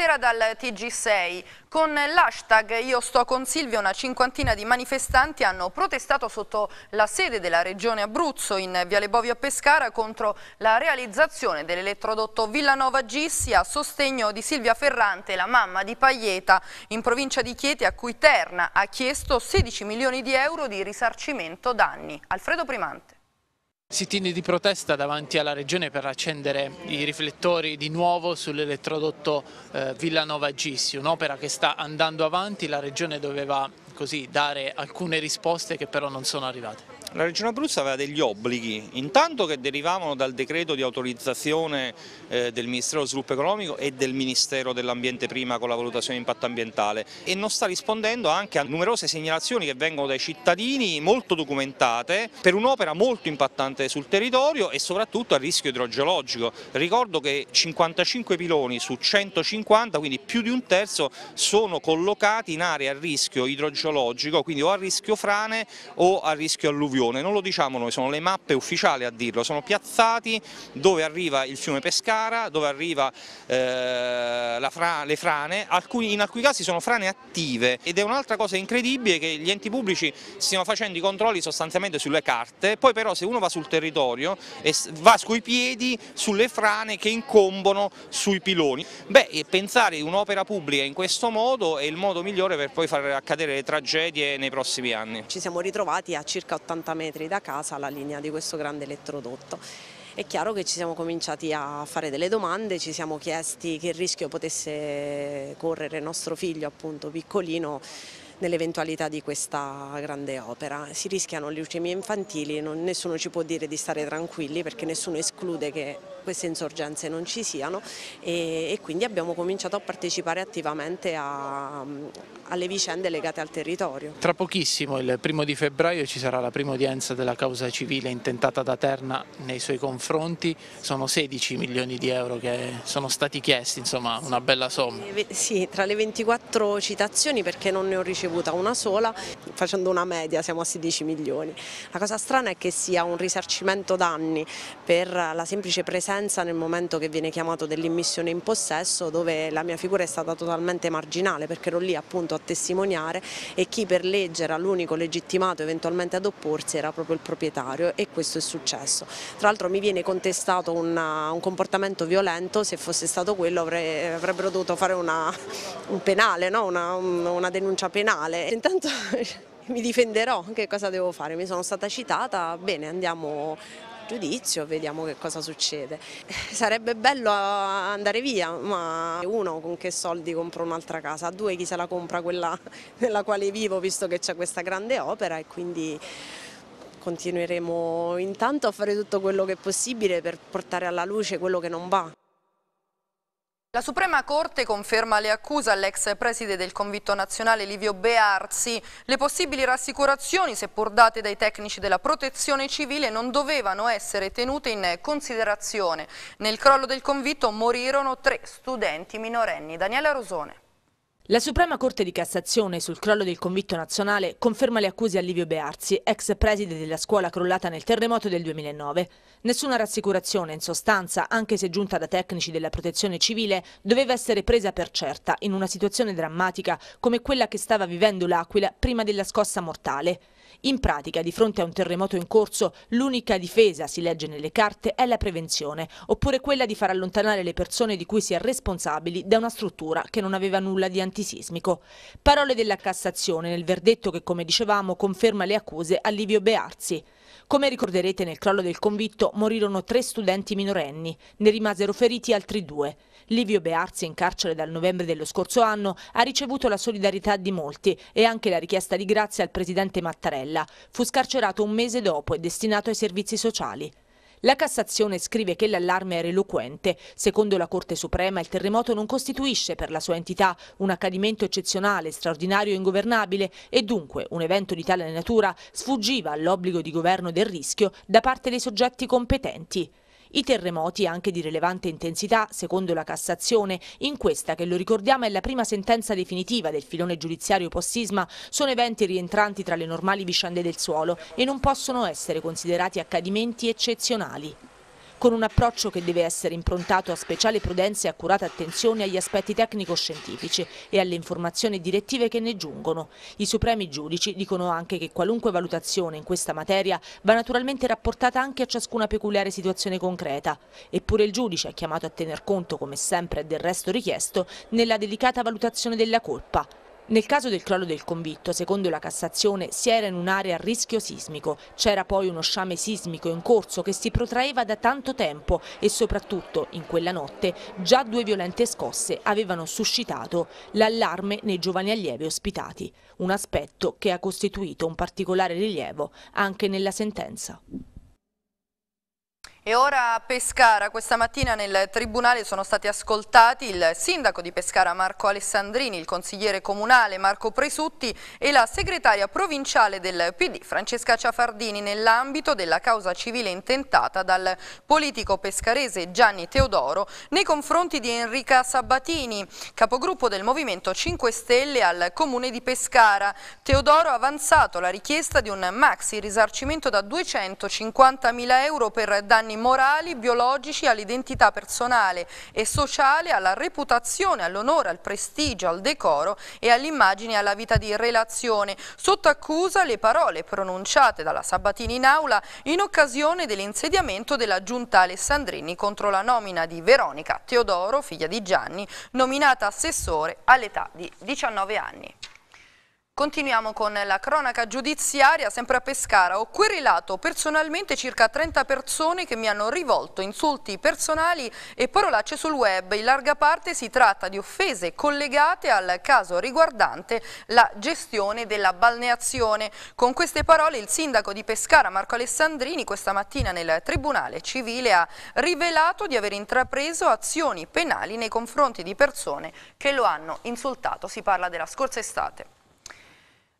sera dal TG6. Con l'hashtag Io sto con Silvia una cinquantina di manifestanti hanno protestato sotto la sede della regione Abruzzo in Viale Bovio a Pescara contro la realizzazione dell'elettrodotto Villanova Gissi a sostegno di Silvia Ferrante, la mamma di Paglieta in provincia di Chieti a cui Terna ha chiesto 16 milioni di euro di risarcimento danni. Alfredo Primante. Sitini di protesta davanti alla Regione per accendere i riflettori di nuovo sull'elettrodotto eh, Villanova Gissi, un'opera che sta andando avanti, la Regione doveva così dare alcune risposte che però non sono arrivate. La Regione Abruzzo aveva degli obblighi, intanto che derivavano dal decreto di autorizzazione eh, del Ministero dello Sviluppo Economico e del Ministero dell'Ambiente prima con la valutazione di impatto ambientale e non sta rispondendo anche a numerose segnalazioni che vengono dai cittadini molto documentate per un'opera molto impattante sul territorio e soprattutto a rischio idrogeologico. Ricordo che 55 piloni su 150, quindi più di un terzo, sono collocati in aree a rischio idrogeologico, quindi o a rischio frane o a rischio alluvione alluvione, non lo diciamo noi, sono le mappe ufficiali a dirlo, sono piazzati dove arriva il fiume Pescara, dove arriva eh, fra, le frane, alcuni, in alcuni casi sono frane attive ed è un'altra cosa incredibile che gli enti pubblici stiano facendo i controlli sostanzialmente sulle carte, poi però se uno va sul territorio e va sui piedi sulle frane che incombono sui piloni. Beh, pensare un'opera pubblica in questo modo è il modo migliore per poi far accadere le tragedie nei prossimi anni. Ci siamo ritrovati a circa 80 40 metri da casa la linea di questo grande elettrodotto. È chiaro che ci siamo cominciati a fare delle domande, ci siamo chiesti che rischio potesse correre nostro figlio appunto piccolino nell'eventualità di questa grande opera. Si rischiano leucemie infantili, non, nessuno ci può dire di stare tranquilli perché nessuno esclude che queste insorgenze non ci siano e, e quindi abbiamo cominciato a partecipare attivamente a, alle vicende legate al territorio. Tra pochissimo, il primo di febbraio, ci sarà la prima udienza della causa civile intentata da Terna nei suoi confronti, sono 16 milioni di euro che sono stati chiesti, insomma una bella somma. Sì, tra le 24 citazioni perché non ne ho ricevuto ricevuta una sola, facendo una media siamo a 16 milioni. La cosa strana è che sia un risarcimento danni per la semplice presenza nel momento che viene chiamato dell'immissione in possesso dove la mia figura è stata totalmente marginale perché ero lì appunto a testimoniare e chi per legge era l'unico legittimato eventualmente ad opporsi era proprio il proprietario e questo è successo. Tra l'altro mi viene contestato una, un comportamento violento, se fosse stato quello avrei, avrebbero dovuto fare una, un penale, no? una, una denuncia penale tribunale. Intanto mi difenderò, che cosa devo fare? Mi sono stata citata, bene andiamo a giudizio, vediamo che cosa succede. Sarebbe bello andare via, ma uno con che soldi compro un'altra casa, due chi se la compra quella nella quale vivo visto che c'è questa grande opera e quindi continueremo intanto a fare tutto quello che è possibile per portare alla luce quello che non va. La Suprema Corte conferma le accuse all'ex preside del convitto nazionale Livio Bearzi. Le possibili rassicurazioni, seppur date dai tecnici della protezione civile, non dovevano essere tenute in considerazione. Nel crollo del convitto morirono tre studenti minorenni. Daniela Rosone. La Suprema Corte di Cassazione sul crollo del convitto nazionale conferma le accuse a Livio Bearzi, ex preside della scuola crollata nel terremoto del 2009. Nessuna rassicurazione, in sostanza, anche se giunta da tecnici della protezione civile, doveva essere presa per certa in una situazione drammatica come quella che stava vivendo l'Aquila prima della scossa mortale. In pratica, di fronte a un terremoto in corso, l'unica difesa, si legge nelle carte, è la prevenzione, oppure quella di far allontanare le persone di cui si è responsabili da una struttura che non aveva nulla di antisismico. Parole della Cassazione nel verdetto che, come dicevamo, conferma le accuse a Livio Bearzi. Come ricorderete nel crollo del convitto morirono tre studenti minorenni, ne rimasero feriti altri due. Livio Bearzi, in carcere dal novembre dello scorso anno, ha ricevuto la solidarietà di molti e anche la richiesta di grazia al presidente Mattarella. Fu scarcerato un mese dopo e destinato ai servizi sociali. La Cassazione scrive che l'allarme era eloquente. Secondo la Corte Suprema il terremoto non costituisce per la sua entità un accadimento eccezionale, straordinario e ingovernabile e dunque un evento di tale natura sfuggiva all'obbligo di governo del rischio da parte dei soggetti competenti. I terremoti anche di rilevante intensità, secondo la Cassazione, in questa che lo ricordiamo è la prima sentenza definitiva del filone giudiziario post-sisma, sono eventi rientranti tra le normali vicende del suolo e non possono essere considerati accadimenti eccezionali con un approccio che deve essere improntato a speciale prudenza e accurata attenzione agli aspetti tecnico-scientifici e alle informazioni direttive che ne giungono. I supremi giudici dicono anche che qualunque valutazione in questa materia va naturalmente rapportata anche a ciascuna peculiare situazione concreta. Eppure il giudice è chiamato a tener conto, come sempre del resto richiesto, nella delicata valutazione della colpa. Nel caso del crollo del convitto, secondo la Cassazione, si era in un'area a rischio sismico. C'era poi uno sciame sismico in corso che si protraeva da tanto tempo e soprattutto, in quella notte, già due violente scosse avevano suscitato l'allarme nei giovani allievi ospitati. Un aspetto che ha costituito un particolare rilievo anche nella sentenza. E ora a Pescara, questa mattina nel Tribunale sono stati ascoltati il sindaco di Pescara Marco Alessandrini, il consigliere comunale Marco Presutti e la segretaria provinciale del PD Francesca Ciafardini nell'ambito della causa civile intentata dal politico pescarese Gianni Teodoro nei confronti di Enrica Sabatini, capogruppo del Movimento 5 Stelle al Comune di Pescara. Teodoro ha avanzato la richiesta di un maxi risarcimento da 250 mila euro per danni morali, biologici, all'identità personale e sociale, alla reputazione, all'onore, al prestigio, al decoro e all'immagine e alla vita di relazione. Sotto accusa le parole pronunciate dalla Sabatini in aula in occasione dell'insediamento della giunta Alessandrini contro la nomina di Veronica Teodoro, figlia di Gianni, nominata assessore all'età di 19 anni. Continuiamo con la cronaca giudiziaria, sempre a Pescara. Ho querelato personalmente circa 30 persone che mi hanno rivolto insulti personali e parolacce sul web. In larga parte si tratta di offese collegate al caso riguardante la gestione della balneazione. Con queste parole il sindaco di Pescara, Marco Alessandrini, questa mattina nel Tribunale Civile ha rivelato di aver intrapreso azioni penali nei confronti di persone che lo hanno insultato. Si parla della scorsa estate.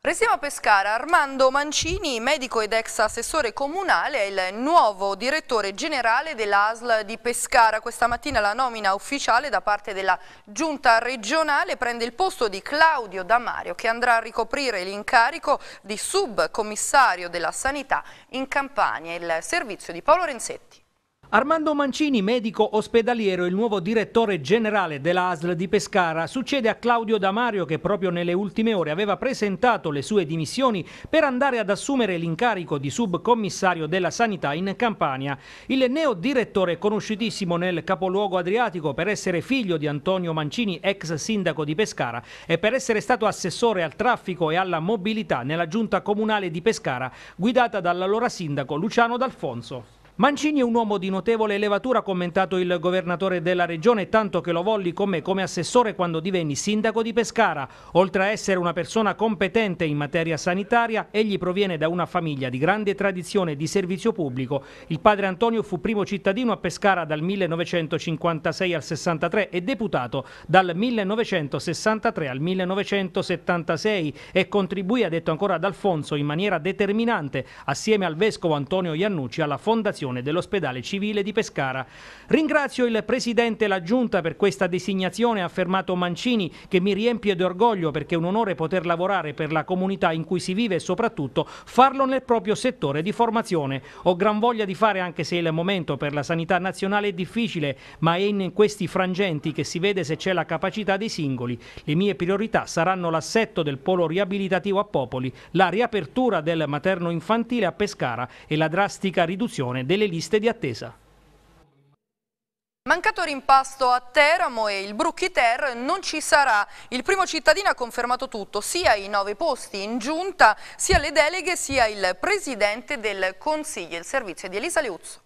Restiamo a Pescara. Armando Mancini, medico ed ex assessore comunale, è il nuovo direttore generale dell'ASL di Pescara. Questa mattina la nomina ufficiale da parte della giunta regionale prende il posto di Claudio Damario che andrà a ricoprire l'incarico di subcommissario della sanità in Campania, il servizio di Paolo Renzetti. Armando Mancini, medico ospedaliero e il nuovo direttore generale della ASL di Pescara, succede a Claudio Damario che proprio nelle ultime ore aveva presentato le sue dimissioni per andare ad assumere l'incarico di subcommissario della sanità in Campania. Il neodirettore, conosciutissimo nel capoluogo adriatico per essere figlio di Antonio Mancini, ex sindaco di Pescara, e per essere stato assessore al traffico e alla mobilità nella giunta comunale di Pescara, guidata dall'allora sindaco Luciano D'Alfonso. Mancini è un uomo di notevole levatura, ha commentato il governatore della regione, tanto che lo volli con me come assessore quando divenni sindaco di Pescara. Oltre a essere una persona competente in materia sanitaria, egli proviene da una famiglia di grande tradizione di servizio pubblico. Il padre Antonio fu primo cittadino a Pescara dal 1956 al 63 e deputato dal 1963 al 1976 e contribuì, ha detto ancora D'Alfonso, in maniera determinante, assieme al vescovo Antonio Iannucci alla fondazione direzione dell'ospedale civile di Pescara. Ringrazio il Presidente e la Giunta per questa designazione, ha affermato Mancini, che mi riempie d'orgoglio perché è un onore poter lavorare per la comunità in cui si vive e soprattutto farlo nel proprio settore di formazione. Ho gran voglia di fare anche se il momento per la sanità nazionale è difficile, ma è in questi frangenti che si vede se c'è la capacità dei singoli. Le mie priorità saranno l'assetto del polo riabilitativo a Popoli, la riapertura del materno infantile a Pescara e la drastica riduzione delle delle liste di attesa. Mancato rimpasto a Teramo e il Brucchi Ter non ci sarà. Il primo cittadino ha confermato tutto, sia i nove posti in giunta, sia le deleghe, sia il presidente del Consiglio. Il servizio di Elisa Liuzzo.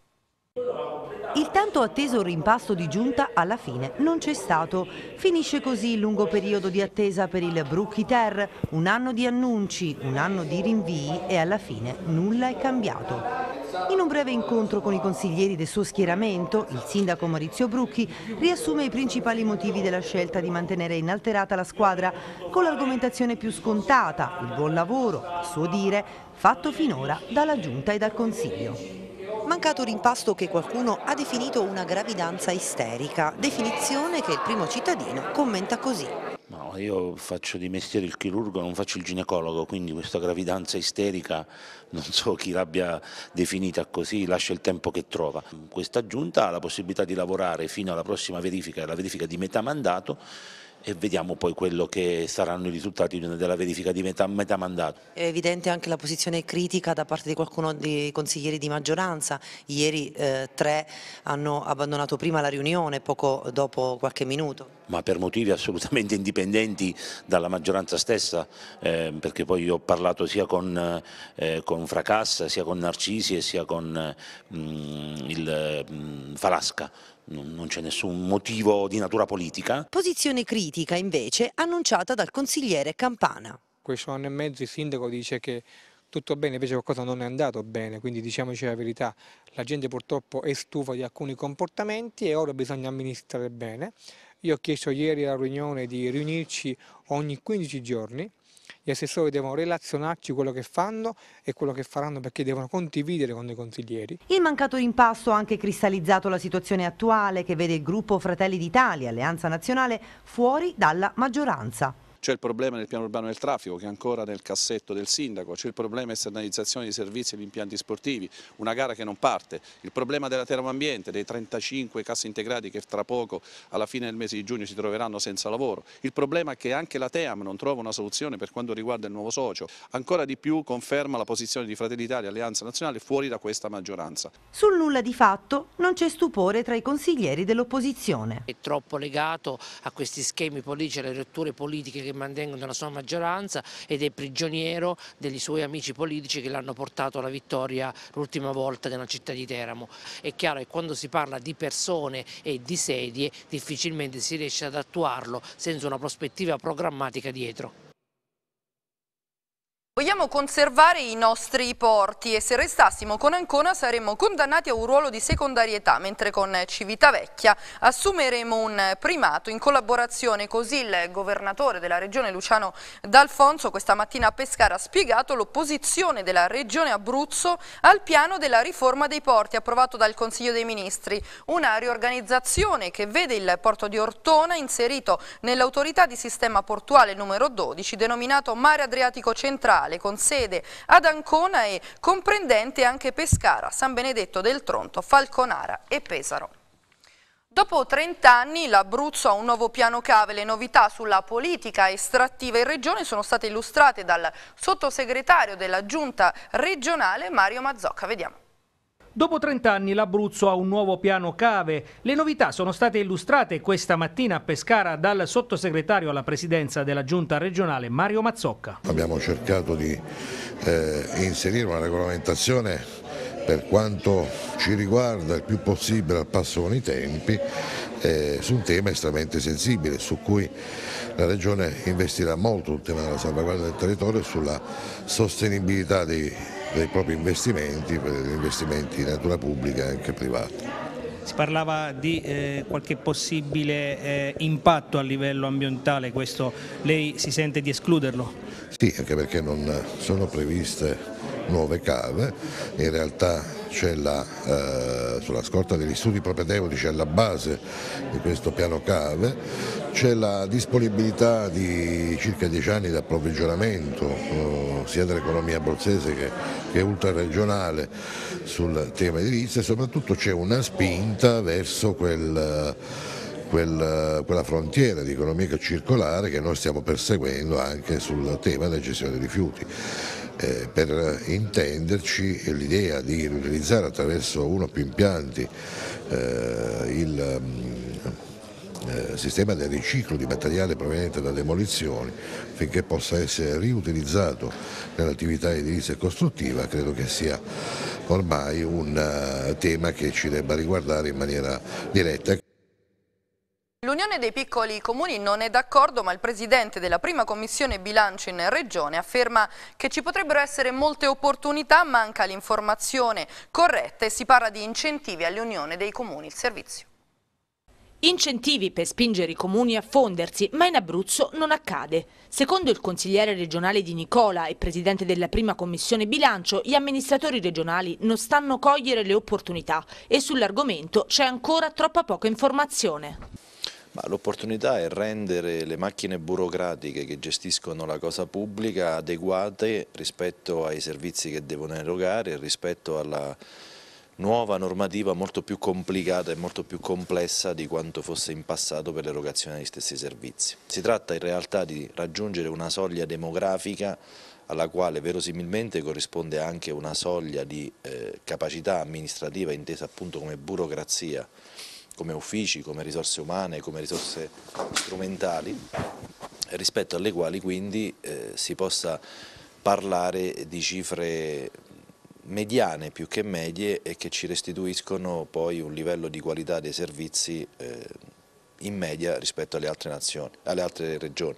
Il tanto atteso rimpasto di giunta alla fine non c'è stato. Finisce così il lungo periodo di attesa per il Brucchi Ter, un anno di annunci, un anno di rinvii e alla fine nulla è cambiato. In un breve incontro con i consiglieri del suo schieramento, il sindaco Maurizio Brucchi riassume i principali motivi della scelta di mantenere inalterata la squadra con l'argomentazione più scontata, il buon lavoro, a suo dire, fatto finora dalla Giunta e dal Consiglio. Mancato l'impasto che qualcuno ha definito una gravidanza isterica, definizione che il primo cittadino commenta così. No, io faccio di mestiere il chirurgo, non faccio il ginecologo, quindi questa gravidanza isterica non so chi l'abbia definita così, lascia il tempo che trova. Questa giunta ha la possibilità di lavorare fino alla prossima verifica, la verifica di metà mandato, e vediamo poi quello che saranno i risultati della verifica di metà, metà, mandato. È evidente anche la posizione critica da parte di qualcuno dei consiglieri di maggioranza. Ieri eh, tre hanno abbandonato prima la riunione, poco dopo qualche minuto. Ma per motivi assolutamente indipendenti dalla maggioranza stessa, eh, perché poi ho parlato sia con, eh, con, Fracassa, sia con Narcisi e sia con mh, mm, il mh, mm, Falasca non c'è nessun motivo di natura politica. Posizione critica invece annunciata dal consigliere Campana. Questo anno e mezzo il sindaco dice che tutto bene, invece qualcosa non è andato bene, quindi diciamoci la verità, la gente purtroppo è stufa di alcuni comportamenti e ora bisogna amministrare bene. Io ho chiesto ieri alla riunione di riunirci ogni 15 giorni gli assessori devono relazionarci quello che fanno e quello che faranno perché devono condividere con i consiglieri. Il mancato rimpasto ha anche cristallizzato la situazione attuale che vede il gruppo Fratelli d'Italia, Alleanza Nazionale, fuori dalla maggioranza. C'è il problema del piano urbano del traffico che è ancora nel cassetto del sindaco, c'è il problema esternalizzazione di servizi e di impianti sportivi, una gara che non parte, il problema della termoambiente, dei 35 cassi integrati che tra poco alla fine del mese di giugno si troveranno senza lavoro, il problema è che anche la Team non trova una soluzione per quanto riguarda il nuovo socio, ancora di più conferma la posizione di Fratelli Italia e Alleanza Nazionale fuori da questa maggioranza. Sul nulla di fatto non c'è stupore tra i consiglieri dell'opposizione. È troppo legato a questi schemi politici, alle rotture politiche che che mantengono la sua maggioranza ed è prigioniero degli suoi amici politici che l'hanno portato alla vittoria l'ultima volta nella città di Teramo. È chiaro che quando si parla di persone e di sedie difficilmente si riesce ad attuarlo senza una prospettiva programmatica dietro. Vogliamo conservare i nostri porti e se restassimo con Ancona saremmo condannati a un ruolo di secondarietà, mentre con Civitavecchia assumeremo un primato in collaborazione. Così il governatore della regione Luciano D'Alfonso questa mattina a Pescara ha spiegato l'opposizione della regione Abruzzo al piano della riforma dei porti approvato dal Consiglio dei Ministri. Una riorganizzazione che vede il porto di Ortona inserito nell'autorità di sistema portuale numero 12 denominato Mare Adriatico Centrale regionale con sede ad Ancona e comprendente anche Pescara, San Benedetto del Tronto, Falconara e Pesaro. Dopo 30 anni l'Abruzzo ha un nuovo piano cave, le novità sulla politica estrattiva in regione sono state illustrate dal sottosegretario della giunta regionale Mario Mazzocca, vediamo. Dopo 30 anni l'Abruzzo ha un nuovo piano cave. Le novità sono state illustrate questa mattina a Pescara dal sottosegretario alla presidenza della giunta regionale Mario Mazzocca. Abbiamo cercato di eh, inserire una regolamentazione per quanto ci riguarda il più possibile al passo con i tempi eh, su un tema estremamente sensibile su cui la Regione investirà molto sul tema della salvaguardia del territorio e sulla sostenibilità dei territori dei propri investimenti, investimenti in natura pubblica e anche privata. Si parlava di eh, qualche possibile eh, impatto a livello ambientale, questo lei si sente di escluderlo? Sì, anche perché non sono previste nuove cave, in realtà la, eh, sulla scorta degli studi propedeutici alla base di questo piano cave c'è la disponibilità di circa dieci anni di approvvigionamento eh, sia dell'economia abruzzese che, che ultraregionale sul tema edilizia e soprattutto c'è una spinta verso quel quella frontiera di economia circolare che noi stiamo perseguendo anche sul tema della gestione dei rifiuti. Eh, per intenderci l'idea di riutilizzare attraverso uno o più impianti eh, il eh, sistema del riciclo di materiale proveniente da demolizioni affinché possa essere riutilizzato nell'attività edilizia e costruttiva credo che sia ormai un eh, tema che ci debba riguardare in maniera diretta. L'Unione dei piccoli comuni non è d'accordo ma il presidente della prima commissione bilancio in regione afferma che ci potrebbero essere molte opportunità, manca l'informazione corretta e si parla di incentivi all'Unione dei comuni. Il servizio. Incentivi per spingere i comuni a fondersi, ma in Abruzzo non accade. Secondo il consigliere regionale di Nicola e presidente della prima commissione bilancio, gli amministratori regionali non stanno cogliere le opportunità e sull'argomento c'è ancora troppa poca informazione. L'opportunità è rendere le macchine burocratiche che gestiscono la cosa pubblica adeguate rispetto ai servizi che devono erogare e rispetto alla nuova normativa molto più complicata e molto più complessa di quanto fosse in passato per l'erogazione degli stessi servizi. Si tratta in realtà di raggiungere una soglia demografica alla quale verosimilmente corrisponde anche una soglia di eh, capacità amministrativa intesa appunto come burocrazia, come uffici, come risorse umane, come risorse strumentali, rispetto alle quali quindi eh, si possa parlare di cifre mediane più che medie e che ci restituiscono poi un livello di qualità dei servizi eh, in media rispetto alle altre, nazioni, alle altre regioni.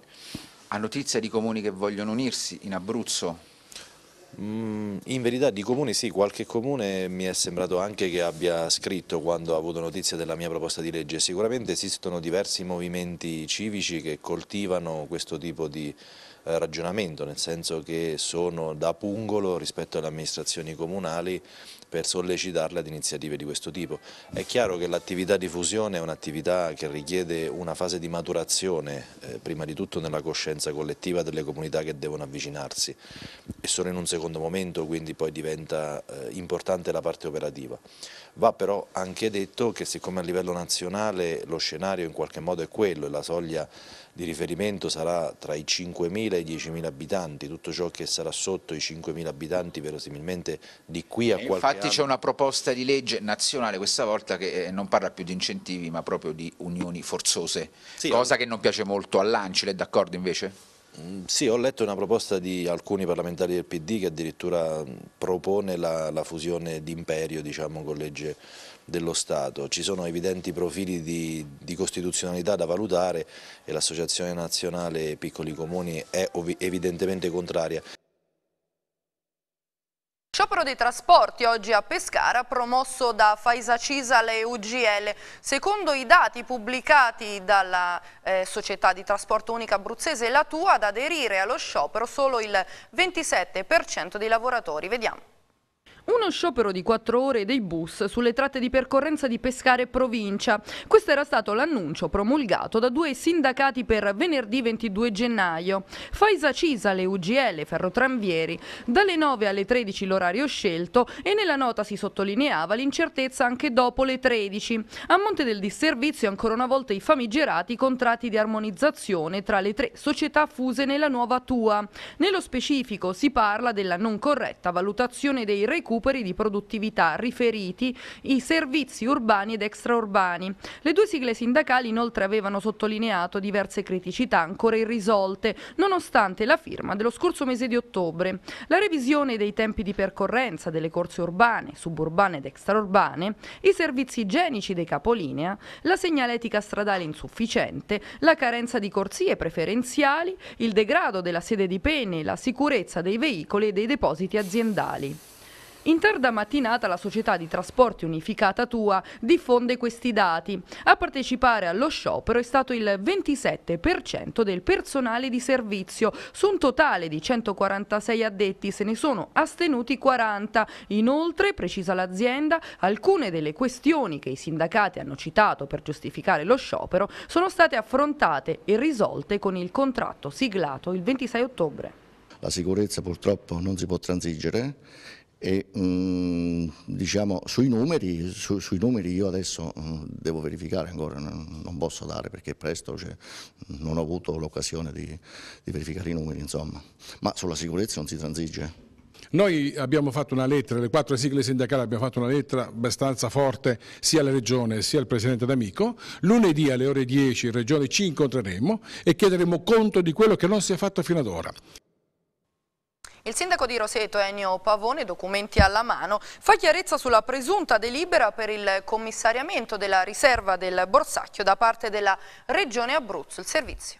Ha notizia di comuni che vogliono unirsi in Abruzzo? Mm, in verità di comuni sì, qualche comune mi è sembrato anche che abbia scritto quando ha avuto notizia della mia proposta di legge. Sicuramente esistono diversi movimenti civici che coltivano questo tipo di eh, ragionamento, nel senso che sono da pungolo rispetto alle amministrazioni comunali per sollecitarle ad iniziative di questo tipo. È chiaro che l'attività di fusione è un'attività che richiede una fase di maturazione, eh, prima di tutto nella coscienza collettiva delle comunità che devono avvicinarsi e sono in un secondo momento quindi poi diventa eh, importante la parte operativa. Va però anche detto che siccome a livello nazionale lo scenario in qualche modo è quello, e la soglia di riferimento sarà tra i 5.000 e i 10.000 abitanti, tutto ciò che sarà sotto i 5.000 abitanti verosimilmente di qui a eh, qualche Infatti c'è una proposta di legge nazionale questa volta che eh, non parla più di incentivi ma proprio di unioni forzose, sì, cosa che non piace molto all'Ancile, è d'accordo invece? Mm, sì, ho letto una proposta di alcuni parlamentari del PD che addirittura mm, propone la, la fusione d'imperio diciamo, con legge dello Stato. Ci sono evidenti profili di, di costituzionalità da valutare e l'Associazione Nazionale Piccoli Comuni è evidentemente contraria. Sciopero dei trasporti oggi a Pescara promosso da Faisa Cisal e UGL. Secondo i dati pubblicati dalla eh, società di trasporto unica abruzzese La Tua ad aderire allo sciopero solo il 27% dei lavoratori. Vediamo. Uno sciopero di quattro ore dei bus sulle tratte di percorrenza di Pescare Provincia. Questo era stato l'annuncio promulgato da due sindacati per venerdì 22 gennaio. Faisa Cisa, le UGL, Ferrotranvieri, dalle 9 alle 13 l'orario scelto e nella nota si sottolineava l'incertezza anche dopo le 13. A monte del disservizio ancora una volta i famigerati contratti di armonizzazione tra le tre società fuse nella nuova TUA. Nello specifico si parla della non corretta valutazione dei recursi recuperi di produttività riferiti i servizi urbani ed extraurbani. Le due sigle sindacali inoltre avevano sottolineato diverse criticità ancora irrisolte, nonostante la firma dello scorso mese di ottobre. La revisione dei tempi di percorrenza delle corse urbane, suburbane ed extraurbane, i servizi igienici dei capolinea, la segnaletica stradale insufficiente, la carenza di corsie preferenziali, il degrado della sede di pene, la sicurezza dei veicoli e dei depositi aziendali. In tarda mattinata la società di trasporti unificata Tua diffonde questi dati. A partecipare allo sciopero è stato il 27% del personale di servizio. Su un totale di 146 addetti se ne sono astenuti 40. Inoltre, precisa l'azienda, alcune delle questioni che i sindacati hanno citato per giustificare lo sciopero sono state affrontate e risolte con il contratto siglato il 26 ottobre. La sicurezza purtroppo non si può transigere e, mm, diciamo, sui, numeri, su, sui numeri, io adesso mm, devo verificare ancora, non, non, posso dare perché presto cioè, non ho avuto l'occasione di, di, verificare i numeri, insomma. ma sulla sicurezza non si transige. Noi abbiamo fatto una lettera, le quattro sigle sindacali abbiamo fatto una lettera abbastanza forte sia alla Regione sia al Presidente D'Amico. Lunedì alle ore 10 in Regione ci incontreremo e chiederemo conto di quello che non si è fatto fino ad ora. Il sindaco di Roseto Ennio Pavone, documenti alla mano, fa chiarezza sulla presunta delibera per il commissariamento della riserva del Borsacchio da parte della Regione Abruzzo. Il servizio.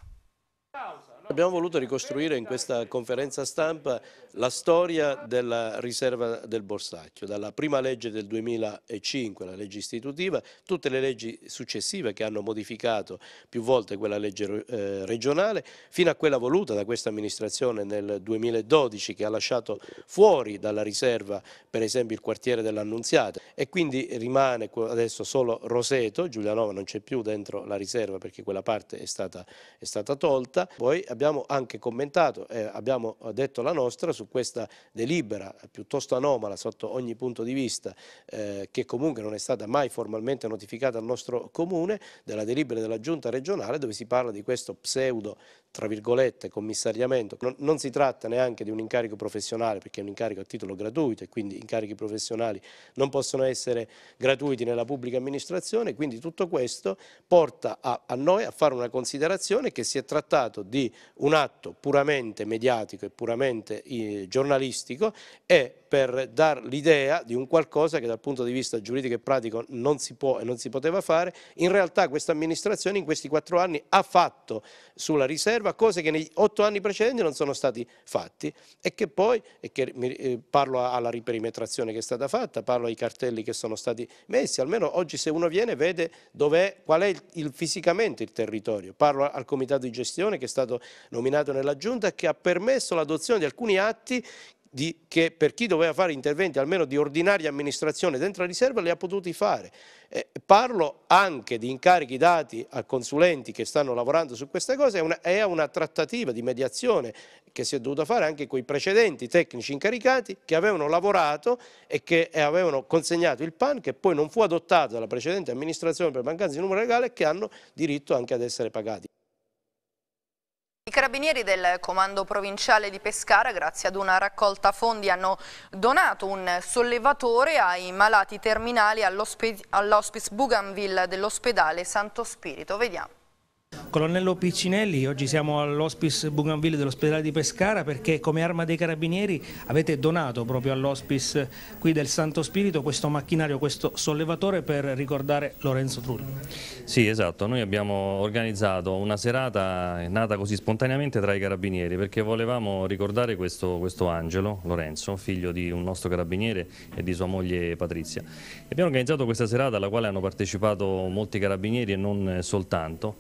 Abbiamo voluto ricostruire in questa conferenza stampa la storia della riserva del borsacchio, dalla prima legge del 2005, la legge istitutiva, tutte le leggi successive che hanno modificato più volte quella legge eh, regionale, fino a quella voluta da questa amministrazione nel 2012 che ha lasciato fuori dalla riserva per esempio il quartiere dell'Annunziata e quindi rimane adesso solo Roseto, Giulianova non c'è più dentro la riserva perché quella parte è stata, è stata tolta. Poi abbiamo anche commentato e eh, abbiamo detto la nostra su su questa delibera piuttosto anomala sotto ogni punto di vista eh, che comunque non è stata mai formalmente notificata al nostro comune della delibera della giunta regionale dove si parla di questo pseudo tra virgolette, commissariamento. Non, non, si tratta neanche di un incarico professionale, perché è un incarico a titolo gratuito e quindi incarichi professionali non possono essere gratuiti nella pubblica amministrazione, quindi tutto questo porta a, a noi a fare una considerazione che si è trattato di un atto puramente mediatico e puramente eh, giornalistico e per dar l'idea di un qualcosa che dal punto di vista giuridico e pratico non si può e non si poteva fare, in realtà questa amministrazione in questi quattro anni ha fatto sulla riserva serve a cose che negli otto anni precedenti non sono stati fatti e che poi, e che, eh, parlo alla riperimetrazione che è stata fatta, parlo ai cartelli che sono stati messi, almeno oggi se uno viene vede dov'è, qual è il, il, fisicamente il territorio, parlo al comitato di gestione che è stato nominato nella giunta e che ha permesso l'adozione di alcuni atti di, che per chi doveva fare interventi almeno di ordinaria amministrazione dentro la riserva li ha potuti fare. Eh, parlo anche di incarichi dati a consulenti che stanno lavorando su queste cose, è una, è una trattativa di mediazione che si è dovuta fare anche con i precedenti tecnici incaricati che avevano lavorato e che avevano consegnato il PAN che poi non fu adottato dalla precedente amministrazione per mancanza di numero legale e che hanno diritto anche ad essere pagati carabinieri del comando provinciale di Pescara, grazie ad una raccolta fondi, hanno donato un sollevatore ai malati terminali all'ospice all Bougainville dell'ospedale Santo Spirito. Vediamo. Colonnello Piccinelli, oggi siamo all'Hospice Bougainville dell'ospedale di Pescara perché come arma dei carabinieri avete donato proprio all'Hospice qui del Santo Spirito questo macchinario, questo sollevatore per ricordare Lorenzo Trulli. Sì esatto, noi abbiamo organizzato una serata nata così spontaneamente tra i carabinieri perché volevamo ricordare questo, questo angelo, Lorenzo, figlio di un nostro carabiniere e di sua moglie Patrizia. abbiamo organizzato questa serata alla quale hanno partecipato molti carabinieri e non soltanto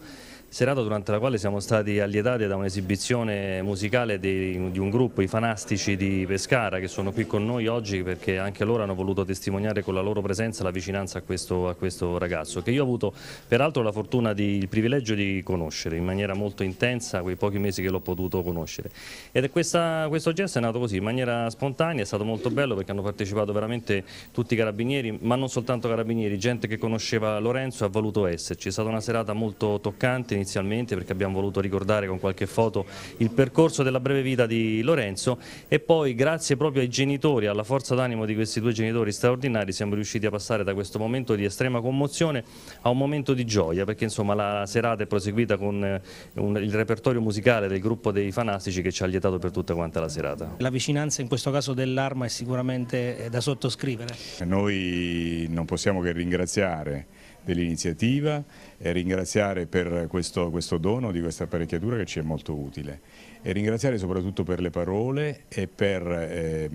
serata durante la quale siamo stati allietati da un'esibizione musicale di, di, un gruppo, i Fanastici di Pescara, che sono qui con noi oggi perché anche loro hanno voluto testimoniare con la loro presenza la vicinanza a questo, a questo ragazzo, che io ho avuto peraltro la fortuna, di, il privilegio di conoscere in maniera molto intensa quei pochi mesi che l'ho potuto conoscere. Ed questa, questo gesto è nato così, in maniera spontanea, è stato molto bello perché hanno partecipato veramente tutti i carabinieri, ma non soltanto carabinieri, gente che conosceva Lorenzo ha voluto esserci, è stata una serata molto toccante, inizialmente perché abbiamo voluto ricordare con qualche foto il percorso della breve vita di Lorenzo e poi grazie proprio ai genitori, alla forza d'animo di questi due genitori straordinari siamo riusciti a passare da questo momento di estrema commozione a un momento di gioia perché insomma la serata è proseguita con eh, un, il repertorio musicale del gruppo dei fanastici che ci ha lietato per tutta quanta la serata. La vicinanza in questo caso dell'arma è sicuramente eh, da sottoscrivere. Noi non possiamo che ringraziare dell'iniziativa e ringraziare per questo, questo, dono di questa apparecchiatura che ci è molto utile e ringraziare soprattutto per le parole e per eh,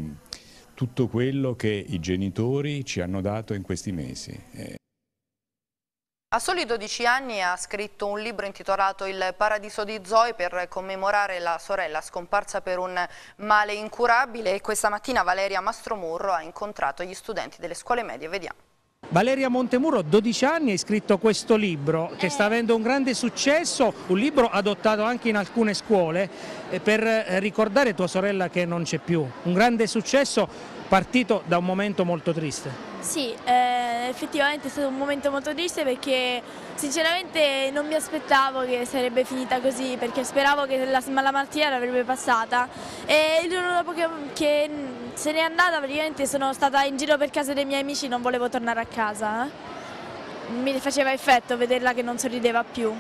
tutto quello che i genitori ci hanno dato in questi mesi. Eh. A soli 12 anni ha scritto un libro intitolato Il paradiso di Zoe per commemorare la sorella scomparsa per un male incurabile e questa mattina Valeria Mastromurro ha incontrato gli studenti delle scuole medie. Vediamo. Valeria Montemuro, 12 anni, ha scritto questo libro che sta eh. avendo un grande successo, un libro adottato anche in alcune scuole eh, per eh, ricordare tua sorella che non c'è più. Un grande successo partito da un momento molto triste. Sì, eh, effettivamente è stato un momento molto triste perché sinceramente non mi aspettavo che sarebbe finita così perché speravo che la, la malattia l'avrebbe passata e il giorno dopo che, che se n'è andata praticamente sono stata in giro per casa dei miei amici non volevo tornare a casa eh. mi faceva effetto vederla che non sorrideva più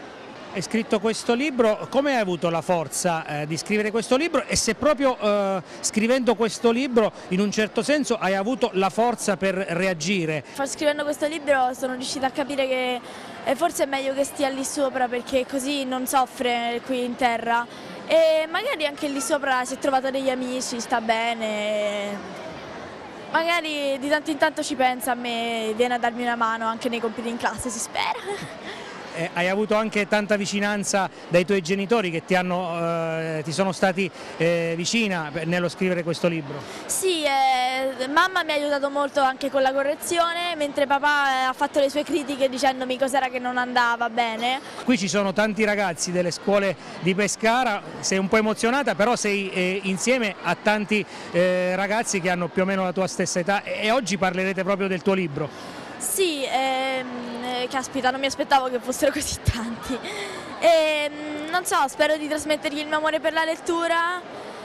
hai scritto questo libro, come hai avuto la forza eh, di scrivere questo libro e se proprio eh, scrivendo questo libro in un certo senso hai avuto la forza per reagire? Scrivendo questo libro sono riuscita a capire che eh, forse è meglio che stia lì sopra perché così non soffre qui in terra e magari anche lì sopra si è trovato degli amici, sta bene. Magari di tanto in tanto ci pensa a me, viene a darmi una mano anche nei compiti in classe, si spera eh, hai avuto anche tanta vicinanza dai tuoi genitori che ti, hanno, eh, ti sono stati eh, vicina nello scrivere questo libro. Sì, eh, mamma mi ha aiutato molto anche con la correzione, mentre papà eh, ha fatto le sue critiche dicendomi cos'era che non andava bene. Qui ci sono tanti ragazzi delle scuole di Pescara, sei un po' emozionata però sei eh, insieme a tanti ragazzi che hanno più o meno la tua stessa età e oggi parlerete proprio del tuo libro. Sì, eh, eh, caspita, non mi aspettavo che fossero così tanti. E, ehm, non so, spero di trasmettergli il mio amore per la lettura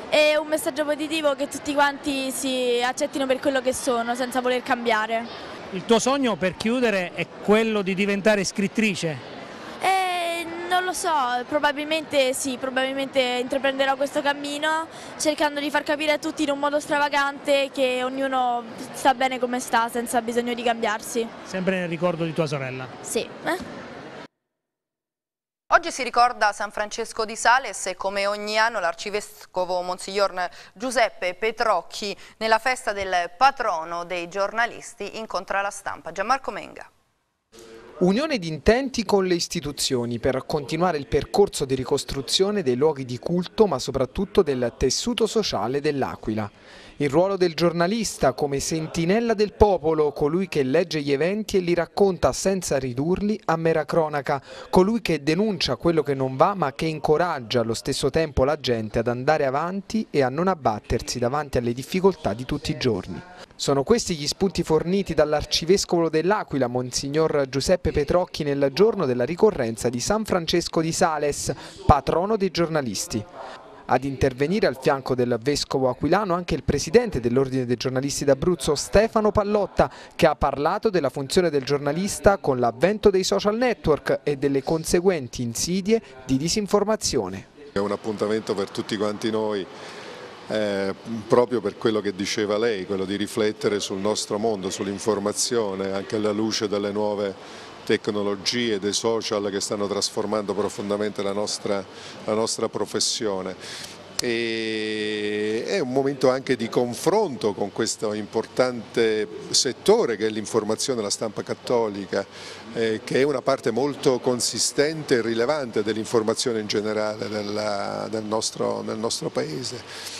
e un messaggio positivo che tutti quanti si accettino per quello che sono, senza voler cambiare. Il tuo sogno per chiudere è quello di diventare scrittrice? Non lo so, probabilmente sì, probabilmente intraprenderò questo cammino cercando di far capire a tutti in un modo stravagante che ognuno sta bene come sta senza bisogno di cambiarsi. Sempre nel ricordo di tua sorella? Sì. Eh? Oggi si ricorda San Francesco di Sales e come ogni anno l'arcivescovo Monsignor Giuseppe Petrocchi nella festa del patrono dei giornalisti incontra la stampa. Gianmarco Menga. Unione di intenti con le istituzioni per continuare il percorso di ricostruzione dei luoghi di culto ma soprattutto del tessuto sociale dell'Aquila. Il ruolo del giornalista come sentinella del popolo, colui che legge gli eventi e li racconta senza ridurli a mera cronaca, colui che denuncia quello che non va ma che incoraggia allo stesso tempo la gente ad andare avanti e a non abbattersi davanti alle difficoltà di tutti i giorni. Sono questi gli spunti forniti dall'arcivescovo dell'Aquila, Monsignor Giuseppe Petrocchi, nel giorno della ricorrenza di San Francesco di Sales, patrono dei giornalisti. Ad intervenire al fianco del Vescovo Aquilano anche il Presidente dell'Ordine dei Giornalisti d'Abruzzo Stefano Pallotta che ha parlato della funzione del giornalista con l'avvento dei social network e delle conseguenti insidie di disinformazione. È un appuntamento per tutti quanti noi eh, proprio per quello che diceva lei, quello di riflettere sul nostro mondo, sull'informazione, anche alla luce delle nuove tecnologie, dei social che stanno trasformando profondamente la nostra, la nostra professione e è un momento anche di confronto con questo importante settore che è l'informazione della stampa cattolica, eh, che è una parte molto consistente e rilevante dell'informazione in generale della, del, nostro, del, nostro, paese.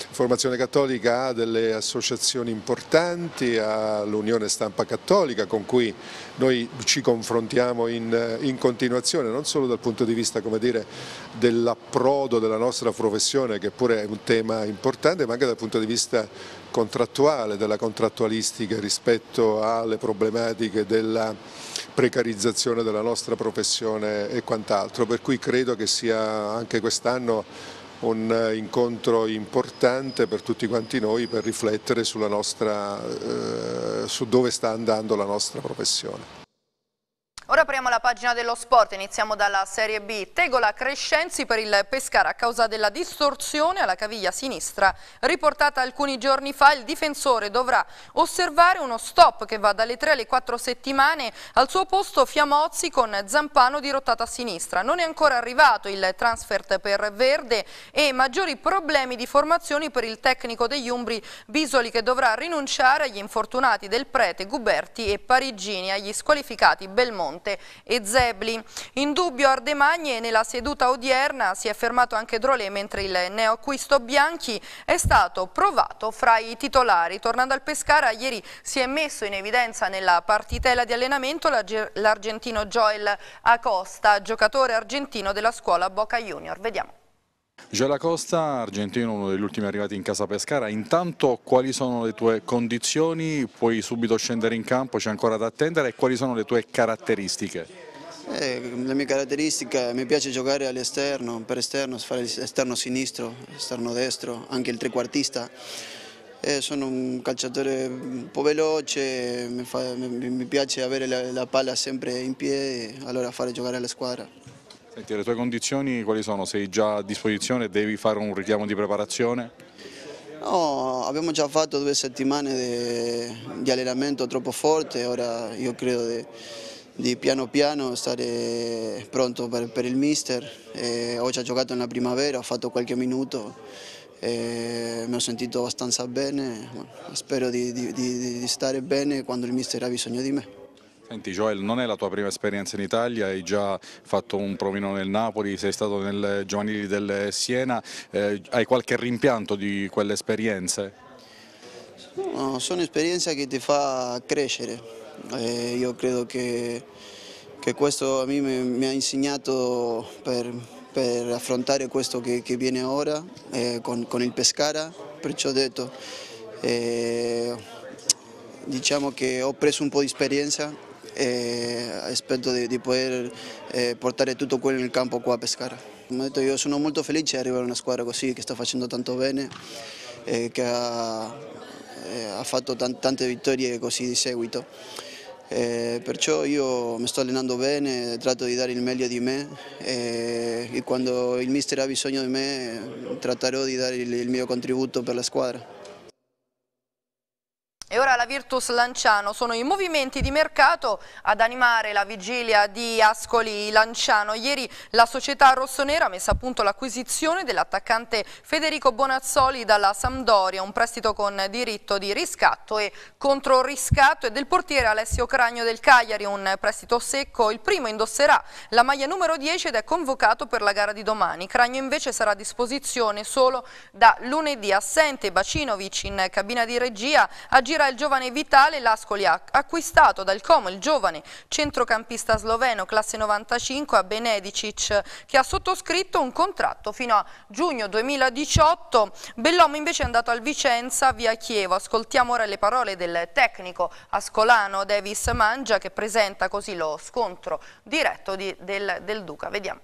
L'informazione cattolica ha delle associazioni importanti, ha l'Unione Stampa Cattolica con cui noi ci confrontiamo in, in continuazione non solo dal punto di vista dell'approdo della nostra professione che pure è un tema importante ma anche dal punto di vista contrattuale, della contrattualistica rispetto alle problematiche della precarizzazione della nostra professione e quant'altro, per cui credo che sia anche quest'anno un eh, incontro importante per tutti quanti noi per riflettere sulla nostra, eh, su dove sta andando la nostra professione. Ora apriamo la pagina dello sport, iniziamo dalla Serie B. Tegola Crescenzi per il Pescara a causa della distorsione alla caviglia sinistra. Riportata alcuni giorni fa, il difensore dovrà osservare uno stop che va dalle 3 alle 4 settimane. Al suo posto Fiamozzi con Zampano di rottata a sinistra. Non è ancora arrivato il transfert per Verde e maggiori problemi di formazioni per il tecnico degli Umbri Bisoli che dovrà rinunciare agli infortunati del Prete, Guberti e Parigini, agli squalificati Belmonte Piemonte e Zebli. In dubbio Ardemagni e nella seduta odierna si è fermato anche Drolé mentre il neoacquisto Bianchi è stato provato fra i titolari. Tornando al Pescara, ieri si è messo in evidenza nella partitella di allenamento l'argentino Joel Acosta, giocatore argentino della scuola Boca Junior. Vediamo. Gela Costa, argentino, uno degli ultimi arrivati in casa Pescara, intanto quali sono le tue condizioni, puoi subito scendere in campo, c'è ancora da attendere e quali sono le tue caratteristiche? Eh, la mia caratteristica, mi piace giocare all'esterno, per esterno, fare esterno sinistro, esterno destro, anche il trequartista. Eh, sono un calciatore un po' veloce, mi, fa, mi, mi piace avere la, la palla sempre in piedi, allora fare giocare alla squadra. Senti, le tue condizioni quali sono? Sei già a disposizione? Devi fare un richiamo di preparazione? No, abbiamo già fatto due settimane di allenamento troppo forte, ora io credo di, di piano piano stare pronto per, per il mister. Eh, ho già giocato nella primavera, ho fatto qualche minuto, eh, mi ho sentito abbastanza bene, spero di, di, di stare bene quando il mister ha bisogno di me. Senti Joel, non è la tua prima esperienza in Italia, hai già fatto un provino nel Napoli, sei stato nel giovanili del Siena, eh, hai qualche rimpianto di quelle esperienze? No, sono esperienze che ti fa crescere, eh, io credo che, che, questo a me mi, ha insegnato per, per affrontare questo che, che viene ora eh, con, con, il Pescara, perciò ho detto eh, diciamo che ho preso un po' di esperienza e eh, spero di, di poter eh, portare tutto quello in campo qua a Pescara. Come detto io sono molto felice di arrivare a una squadra così che sta facendo tanto bene, eh, che ha, eh, ha fatto tante vittorie così di seguito. Eh, perciò io mi sto allenando bene, trato di dare il meglio di me eh, e quando il mister ha bisogno di me tratterò di dare il, il mio contributo per la squadra. E ora la Virtus Lanciano sono i movimenti di mercato ad animare la vigilia di Ascoli Lanciano. Ieri la società rossonera ha messo a punto l'acquisizione dell'attaccante Federico Bonazzoli dalla Sampdoria, un prestito con diritto di riscatto e controriscatto e del portiere Alessio Cragno del Cagliari, un prestito secco. Il primo indosserà la maglia numero 10 ed è convocato per la gara di domani. Cragno invece sarà a disposizione solo da lunedì. Assente Bacinovic in cabina di regia a girare il giovane Vitale Lascoli ha acquistato dal Como il giovane centrocampista sloveno classe 95 a Benedicic che ha sottoscritto un contratto fino a giugno 2018. Bellomo invece è andato al Vicenza via Chievo. Ascoltiamo ora le parole del tecnico ascolano Davis Mangia che presenta così lo scontro diretto di, del, del Duca. Vediamo.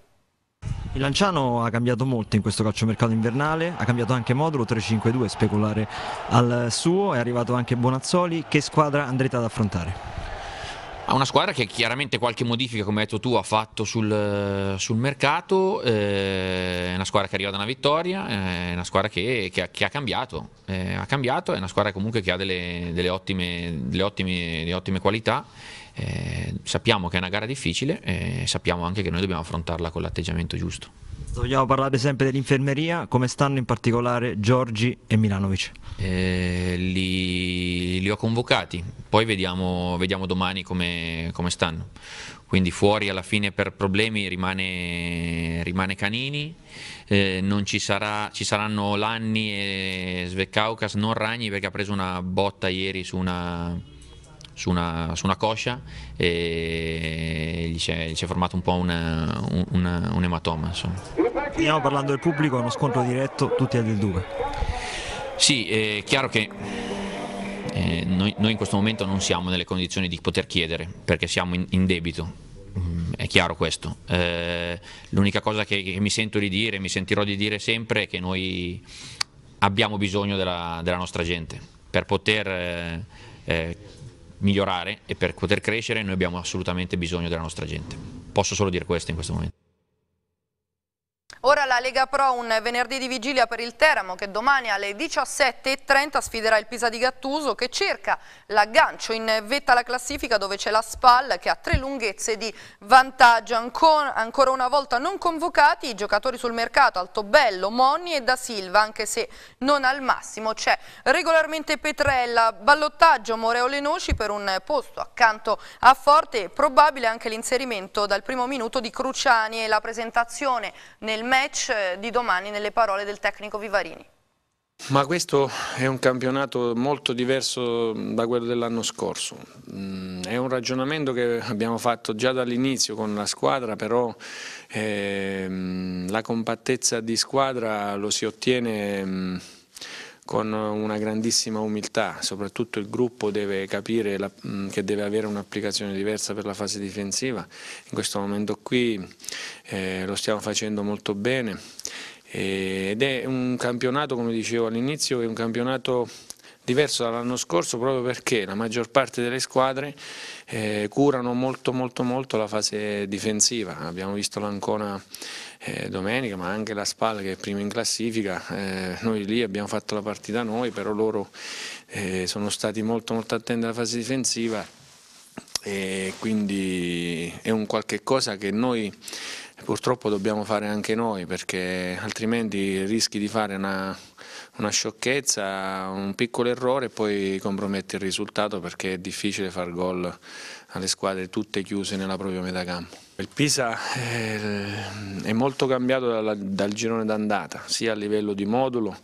Il Lanciano ha cambiato molto in questo calciomercato invernale, ha cambiato anche modulo 3-5-2 speculare al suo, è arrivato anche Bonazzoli, che squadra andrete ad affrontare? Ha una squadra che chiaramente qualche modifica, come hai detto tu, ha fatto sul, sul mercato, eh, è una squadra che arriva da una vittoria, eh, è una squadra che, che, che ha, cambiato, eh, ha cambiato, è una squadra comunque che ha delle, delle, ottime, delle, ottime, delle ottime qualità eh, sappiamo che è una gara difficile e eh, sappiamo anche che noi dobbiamo affrontarla con l'atteggiamento giusto. Vogliamo parlare sempre dell'infermeria, come stanno in particolare Giorgi e Milanovic? Eh, li, li, ho convocati, poi vediamo, vediamo domani come, come, stanno. Quindi fuori alla fine per problemi rimane, rimane Canini, eh, ci, sarà, ci, saranno Lanni e Svecaucas, non Ragni perché ha preso una botta ieri su una, su una, su una coscia e gli si è, formato un po' una, una, un ematoma. Insomma. Stiamo parlando del pubblico, uno scontro diretto, tutti a del 2. Sì, è chiaro che eh, noi, noi, in questo momento non siamo nelle condizioni di poter chiedere perché siamo in, in debito. Mm, è chiaro questo. Eh, l'unica cosa che, che, mi sento di dire, mi sentirò di dire sempre, è che noi abbiamo bisogno della, della nostra gente per poter eh, eh migliorare e per poter crescere noi abbiamo assolutamente bisogno della nostra gente. Posso solo dire questo in questo momento. Ora la Lega Pro un venerdì di vigilia per il Teramo che domani alle 17.30 sfiderà il Pisa di Gattuso che cerca l'aggancio in vetta alla classifica dove c'è la Spal che ha tre lunghezze di vantaggio. Ancora, una volta non convocati i giocatori sul mercato Altobello, Monni e Da Silva anche se non al massimo. C'è regolarmente Petrella, ballottaggio Moreo Lenoci per un posto accanto a Forte e probabile anche l'inserimento dal primo minuto di Cruciani e la presentazione nel match eh, di domani nelle parole del tecnico Vivarini. Ma questo è un campionato molto diverso mm, da quello dell'anno scorso, mm, è un ragionamento che abbiamo fatto già dall'inizio con la squadra, però ehm, la compattezza di squadra lo si ottiene mm, con una grandissima umiltà, soprattutto il gruppo deve capire la, mm, che deve avere un'applicazione diversa per la fase difensiva, in questo momento qui eh, lo stiamo facendo molto bene eh, ed è un campionato, come dicevo all'inizio, che è un campionato diverso dall'anno scorso proprio perché la maggior parte delle squadre eh, curano molto molto molto la fase difensiva, abbiamo visto l'Ancona eh, domenica, ma anche la Spal che è prima in classifica, eh, noi lì abbiamo fatto la partita noi, però loro eh, sono stati molto, molto attenti alla fase difensiva e quindi è un qualche cosa che noi purtroppo dobbiamo fare anche noi perché altrimenti rischi di fare una una sciocchezza, un piccolo errore e poi compromette il risultato perché è difficile far gol alle squadre tutte chiuse nella propria metà campo. Il Pisa è molto cambiato dal girone d'andata, sia a livello di modulo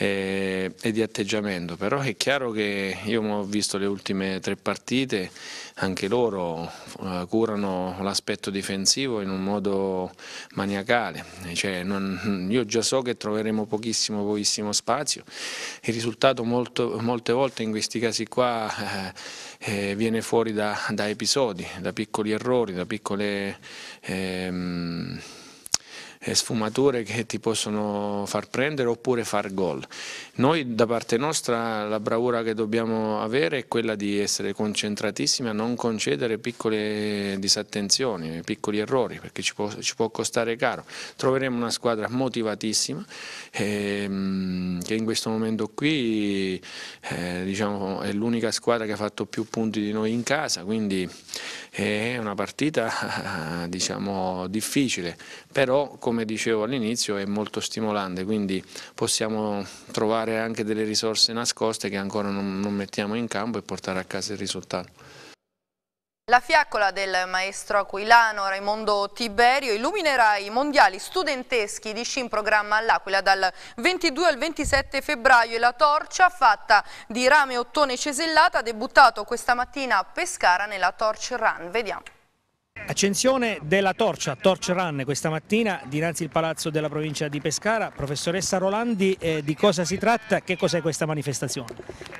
e, eh, e di atteggiamento, però è chiaro che io ho visto le ultime tre partite, anche loro uh, curano l'aspetto difensivo in un modo maniacale, cioè non, io già so che troveremo pochissimo, pochissimo spazio, il risultato molto, molte volte in questi casi qua eh, eh viene fuori da, da, episodi, da piccoli errori, da piccole... Ehm, eh, sfumature che ti possono far prendere oppure far gol. Noi da parte nostra la bravura che dobbiamo avere è quella di essere concentratissimi a non concedere piccole disattenzioni, piccoli errori perché ci può, ci può costare caro. Troveremo una squadra motivatissima ehm, che in questo momento qui eh, diciamo, è l'unica squadra che ha fatto più punti di noi in casa, quindi è una partita diciamo, difficile, però come dicevo all'inizio è molto stimolante, quindi possiamo trovare anche delle risorse nascoste che ancora non, non mettiamo in campo e portare a casa il risultato. La fiaccola del maestro aquilano Raimondo Tiberio illuminerà i mondiali studenteschi di sci in programma all'Aquila dal 22 al 27 febbraio e la torcia fatta di rame ottone cesellata ha debuttato questa mattina a Pescara nella Torch Run. Vediamo. Accensione della torcia, torch run questa mattina dinanzi al Palazzo della Provincia di Pescara. Professoressa Rolandi, eh, di cosa si tratta? Che cos'è questa manifestazione?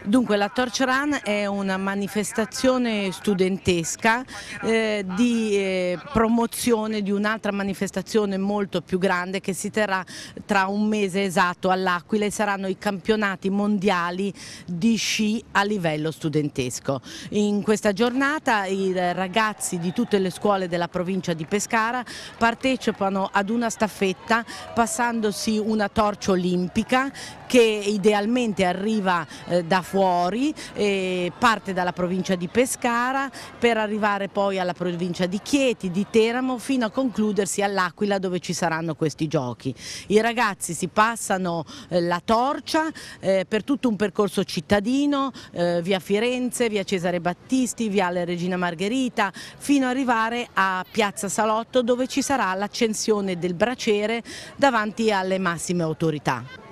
Dunque la torch run è una manifestazione studentesca eh, di eh, promozione di un'altra manifestazione molto più grande che si terrà tra un mese esatto all'Aquila e saranno i campionati mondiali di sci a livello studentesco. In questa giornata i ragazzi di tutte le scuole scuole della provincia di Pescara partecipano ad una staffetta passandosi una torcia olimpica che idealmente arriva eh, da fuori, eh, parte dalla provincia di Pescara per arrivare poi alla provincia di Chieti, di Teramo fino a concludersi all'Aquila dove ci saranno questi giochi. I ragazzi si passano eh, la torcia eh, per tutto un percorso cittadino, via Firenze, via Cesare Battisti, via la Regina Margherita, fino ad arrivare andare a Piazza Salotto dove ci sarà l'accensione del braciere davanti alle massime autorità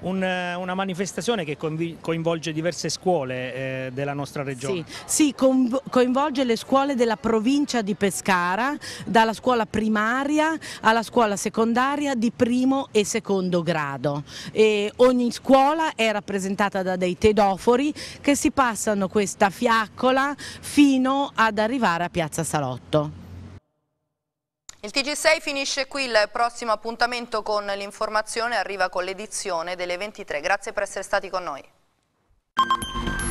un, una manifestazione che coinvolge diverse scuole eh, della nostra regione. Sì, sì coinvolge le scuole della provincia di Pescara, dalla scuola primaria alla scuola secondaria di primo e secondo grado. E ogni scuola è rappresentata da dei tedofori che si passano questa fiaccola fino ad arrivare a Piazza Salotto. Il TG6 finisce qui, il prossimo appuntamento con l'informazione arriva con l'edizione delle 23. Grazie per essere stati con noi.